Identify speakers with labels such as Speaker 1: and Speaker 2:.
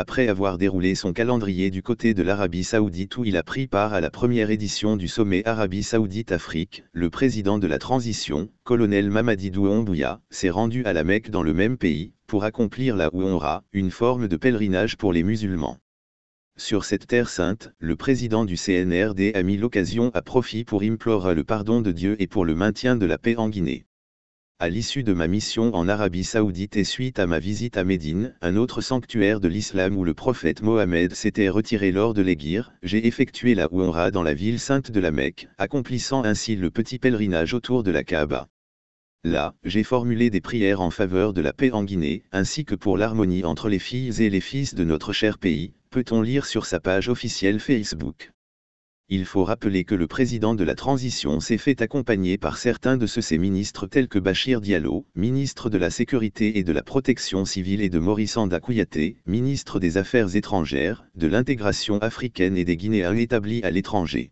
Speaker 1: après avoir déroulé son calendrier du côté de l'Arabie saoudite où il a pris part à la première édition du sommet Arabie saoudite-Afrique, le président de la transition, colonel Mamadidou ombouya s'est rendu à la Mecque dans le même pays, pour accomplir la aura une forme de pèlerinage pour les musulmans. Sur cette terre sainte, le président du CNRD a mis l'occasion à profit pour implorer le pardon de Dieu et pour le maintien de la paix en Guinée à l'issue de ma mission en Arabie Saoudite et suite à ma visite à Médine, un autre sanctuaire de l'islam où le prophète Mohammed s'était retiré lors de l'Éguir, j'ai effectué la Ouamra dans la ville sainte de la Mecque, accomplissant ainsi le petit pèlerinage autour de la Kaaba. Là, j'ai formulé des prières en faveur de la paix en Guinée, ainsi que pour l'harmonie entre les filles et les fils de notre cher pays, peut-on lire sur sa page officielle Facebook il faut rappeler que le président de la transition s'est fait accompagner par certains de ses ministres tels que Bachir Diallo, ministre de la Sécurité et de la Protection civile et de Maurice Andakouyaté, ministre des Affaires étrangères, de l'intégration africaine et des Guinéens établis à l'étranger.